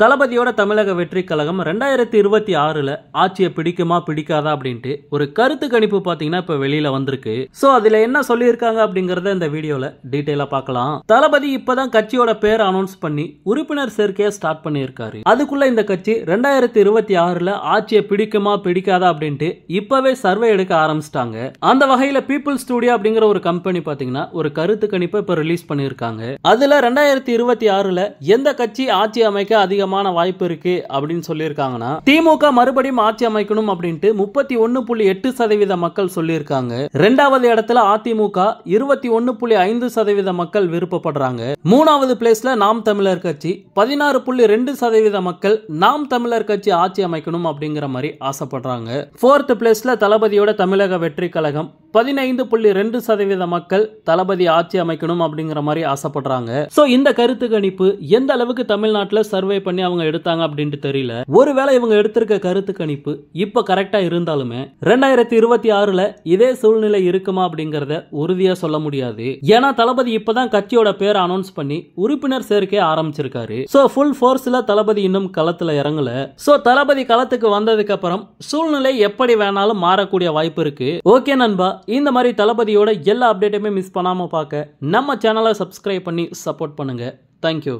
தளபதியோட தமிழக வெற்றி கழகம் ரெண்டாயிரத்தி இருபத்தி ஆறுல ஆட்சியை பிடிக்குமா பிடிக்காதா அப்படின்ட்டு ஒரு கருத்து கணிப்பு பாத்தீங்கன்னா இப்ப வெளியில வந்திருக்கு சோ அதுல என்ன சொல்லியிருக்காங்க அப்படிங்கறத இந்த வீடியோல டீட்டெயிலா பார்க்கலாம் தளபதி இப்பதான் கட்சியோட பேர் அனௌன்ஸ் பண்ணி உறுப்பினர் சேர்க்கையை ஸ்டார்ட் பண்ணியிருக்காரு அதுக்குள்ள இந்த கட்சி ரெண்டாயிரத்தி இருபத்தி ஆறுல ஆட்சியை பிடிக்குமா பிடிக்காதா அப்படின்ட்டு இப்பவே சர்வே எடுக்க ஆரம்பிச்சிட்டாங்க அந்த வகையில பீப்புள் ஸ்டூடியோ அப்படிங்கிற ஒரு கம்பெனி பாத்தீங்கன்னா ஒரு கருத்து கணிப்பை இப்ப ரிலீஸ் பண்ணியிருக்காங்க அதுல ரெண்டாயிரத்தி இருபத்தி ஆறில் எந்த கட்சி ஆட்சி அமைக்க அதிக அதிகமான வாய்ப்பு இருக்கு அப்படின்னு சொல்லியிருக்காங்கன்னா திமுக மறுபடியும் ஆட்சி அமைக்கணும் அப்படின்ட்டு முப்பத்தி ஒன்னு புள்ளி எட்டு சதவீத மக்கள் சொல்லியிருக்காங்க ரெண்டாவது இடத்துல அதிமுக இருபத்தி ஒன்னு புள்ளி ஐந்து சதவீத மக்கள் விருப்பப்படுறாங்க மூணாவது பிளேஸ்ல நாம் தமிழர் கட்சி பதினாறு புள்ளி ரெண்டு சதவீத மக்கள் நாம் தமிழர் கட்சி ஆட்சி அமைக்கணும் அப்படிங்கிற மாதிரி ஆசைப்படுறாங்க ஃபோர்த் பிளேஸ்ல தளபதியோட தமிழக வெற்றி கழகம் பதினைந்து புள்ளி ரெண்டு சதவீத மக்கள் தளபதி ஆட்சி அமைக்கணும் அப்படிங்கிற மாதிரி ஆசைப்படுறாங்க ஸோ இந்த கருத்து கணிப்பு எந்த அளவுக்கு தமிழ்நாட்டில் சர்வே பண்ணி அவங்க எடுத்தாங்க அப்படின்ட்டு தெரியல ஒருவேளை இவங்க எடுத்திருக்க கருத்து கணிப்பு இப்போ கரெக்டாக இருந்தாலுமே ரெண்டாயிரத்தி இருபத்தி ஆறில் இதே சூழ்நிலை இருக்குமா அப்படிங்கிறத உறுதியாக சொல்ல முடியாது ஏன்னா தளபதி இப்போதான் கட்சியோட பேர் அனௌன்ஸ் பண்ணி உறுப்பினர் சேர்க்கை ஆரம்பிச்சிருக்காரு ஸோ ஃபுல் ஃபோர்ஸில் தளபதி இன்னும் களத்தில் இறங்கல ஸோ தளபதி களத்துக்கு வந்ததுக்கு அப்புறம் சூழ்நிலை எப்படி வேணாலும் மாறக்கூடிய வாய்ப்பு இருக்கு ஓகே நண்பா இந்த மாதிரி தளபதியோட எல்லா அப்டேட்டுமே மிஸ் பண்ணாமல் பார்க்க நம்ம சேனலை சப்ஸ்கிரைப் பண்ணி சப்போர்ட் பண்ணுங்கள் தேங்க்யூ